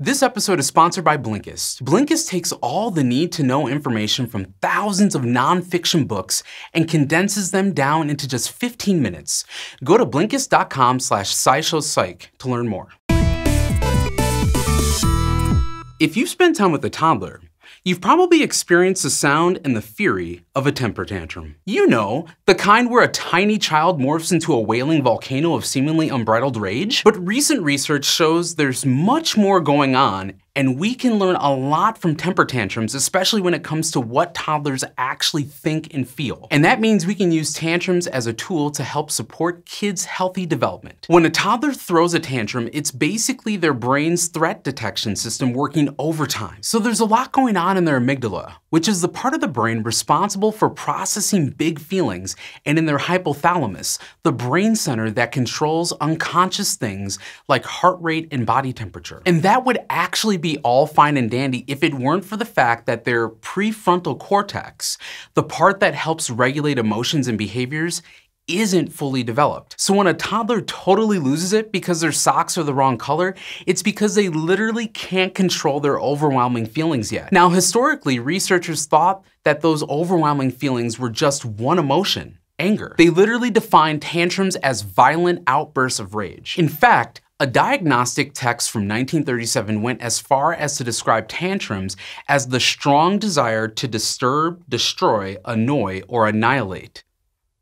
This episode is sponsored by Blinkist. Blinkist takes all the need to know information from thousands of nonfiction books and condenses them down into just 15 minutes. Go to blinkist.com slash scishow to learn more. If you spend time with a toddler, You've probably experienced the sound and the fury of a temper tantrum. You know, the kind where a tiny child morphs into a wailing volcano of seemingly unbridled rage. But recent research shows there's much more going on and we can learn a lot from temper tantrums, especially when it comes to what toddlers actually think and feel. And that means we can use tantrums as a tool to help support kids' healthy development. When a toddler throws a tantrum, it's basically their brain's threat detection system working overtime. So there's a lot going on in their amygdala which is the part of the brain responsible for processing big feelings, and in their hypothalamus, the brain center that controls unconscious things like heart rate and body temperature. And that would actually be all fine and dandy if it weren't for the fact that their prefrontal cortex, the part that helps regulate emotions and behaviors, isn't fully developed. So when a toddler totally loses it because their socks are the wrong color, it's because they literally can't control their overwhelming feelings yet. Now, historically, researchers thought that those overwhelming feelings were just one emotion, anger. They literally defined tantrums as violent outbursts of rage. In fact, a diagnostic text from 1937 went as far as to describe tantrums as the strong desire to disturb, destroy, annoy, or annihilate.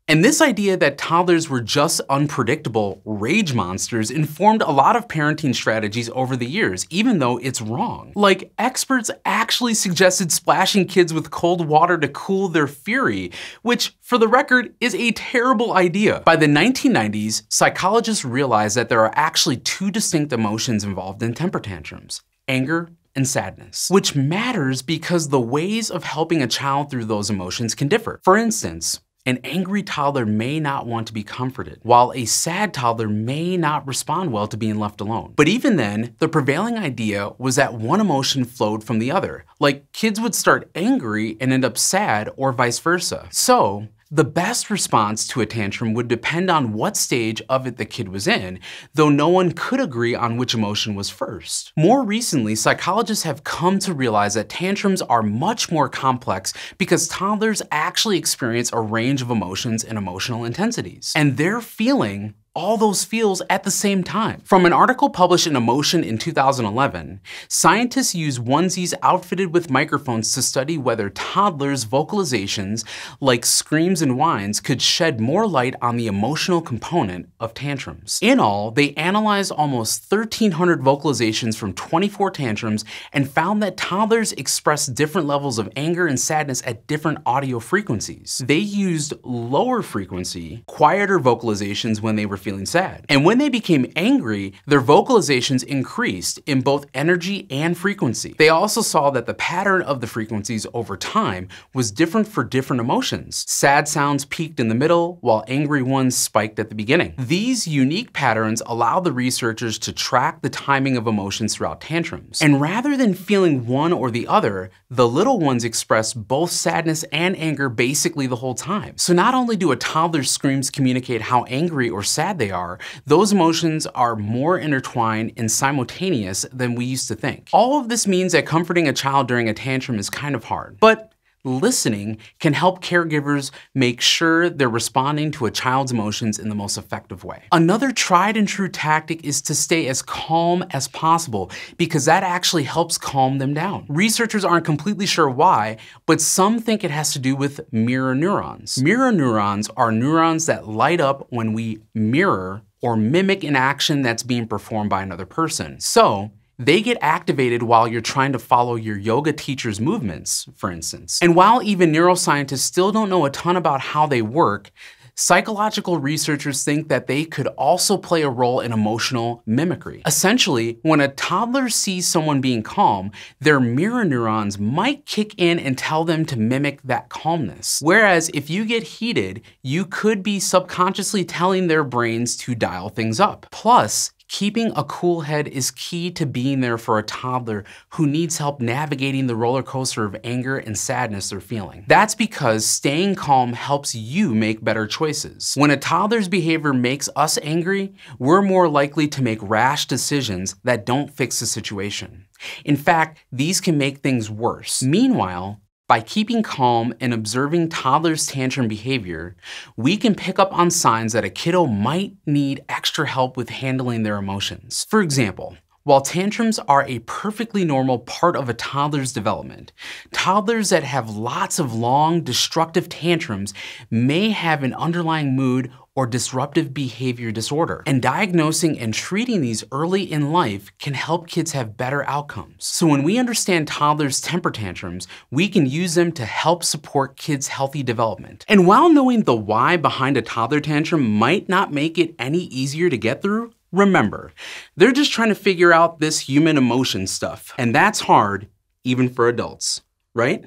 And this idea that toddlers were just unpredictable rage monsters informed a lot of parenting strategies over the years, even though it's wrong. Like, experts actually suggested splashing kids with cold water to cool their fury, which, for the record, is a terrible idea. By the 1990s, psychologists realized that there are actually two distinct emotions involved in temper tantrums anger and sadness, which matters because the ways of helping a child through those emotions can differ. For instance, an angry toddler may not want to be comforted, while a sad toddler may not respond well to being left alone. But even then, the prevailing idea was that one emotion flowed from the other, like kids would start angry and end up sad or vice versa. So, the best response to a tantrum would depend on what stage of it the kid was in, though no one could agree on which emotion was first. More recently, psychologists have come to realize that tantrums are much more complex because toddlers actually experience a range of emotions and emotional intensities, and their feeling all those feels at the same time. From an article published in Emotion in 2011, scientists use onesies outfitted with microphones to study whether toddlers' vocalizations, like screams and whines, could shed more light on the emotional component of tantrums. In all, they analyzed almost 1,300 vocalizations from 24 tantrums and found that toddlers express different levels of anger and sadness at different audio frequencies. They used lower frequency, quieter vocalizations when they were feeling sad. And when they became angry, their vocalizations increased in both energy and frequency. They also saw that the pattern of the frequencies over time was different for different emotions. Sad sounds peaked in the middle, while angry ones spiked at the beginning. These unique patterns allow the researchers to track the timing of emotions throughout tantrums. And rather than feeling one or the other, the little ones express both sadness and anger basically the whole time. So not only do a toddler's screams communicate how angry or sad they are, those emotions are more intertwined and simultaneous than we used to think. All of this means that comforting a child during a tantrum is kind of hard, but listening can help caregivers make sure they're responding to a child's emotions in the most effective way. Another tried and true tactic is to stay as calm as possible because that actually helps calm them down. Researchers aren't completely sure why, but some think it has to do with mirror neurons. Mirror neurons are neurons that light up when we mirror or mimic an action that's being performed by another person. So, they get activated while you're trying to follow your yoga teacher's movements, for instance. And while even neuroscientists still don't know a ton about how they work, Psychological researchers think that they could also play a role in emotional mimicry. Essentially, when a toddler sees someone being calm, their mirror neurons might kick in and tell them to mimic that calmness. Whereas if you get heated, you could be subconsciously telling their brains to dial things up. Plus, Keeping a cool head is key to being there for a toddler who needs help navigating the roller coaster of anger and sadness they're feeling. That's because staying calm helps you make better choices. When a toddler's behavior makes us angry, we're more likely to make rash decisions that don't fix the situation. In fact, these can make things worse. Meanwhile, by keeping calm and observing toddlers' tantrum behavior, we can pick up on signs that a kiddo might need extra help with handling their emotions. For example, while tantrums are a perfectly normal part of a toddler's development, toddlers that have lots of long, destructive tantrums may have an underlying mood or disruptive behavior disorder. And diagnosing and treating these early in life can help kids have better outcomes. So when we understand toddlers' temper tantrums, we can use them to help support kids' healthy development. And while knowing the why behind a toddler tantrum might not make it any easier to get through, remember, they're just trying to figure out this human emotion stuff. And that's hard, even for adults, right?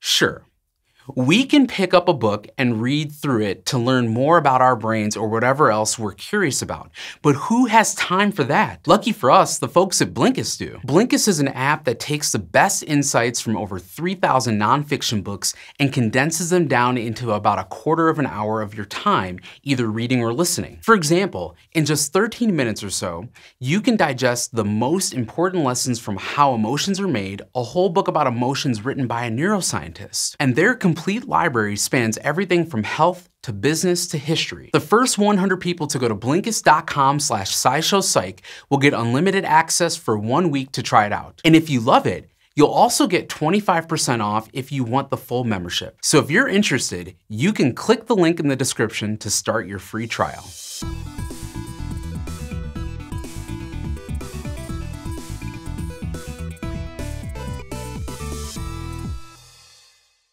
Sure. We can pick up a book and read through it to learn more about our brains or whatever else we're curious about. But who has time for that? Lucky for us, the folks at Blinkist do. Blinkist is an app that takes the best insights from over 3,000 nonfiction books and condenses them down into about a quarter of an hour of your time, either reading or listening. For example, in just 13 minutes or so, you can digest the most important lessons from How Emotions Are Made, a whole book about emotions written by a neuroscientist. And they're complete library spans everything from health to business to history. The first 100 people to go to Blinkist.com slash SciShowPsych will get unlimited access for one week to try it out. And if you love it, You'll also get 25% off if you want the full membership. So if you're interested, you can click the link in the description to start your free trial.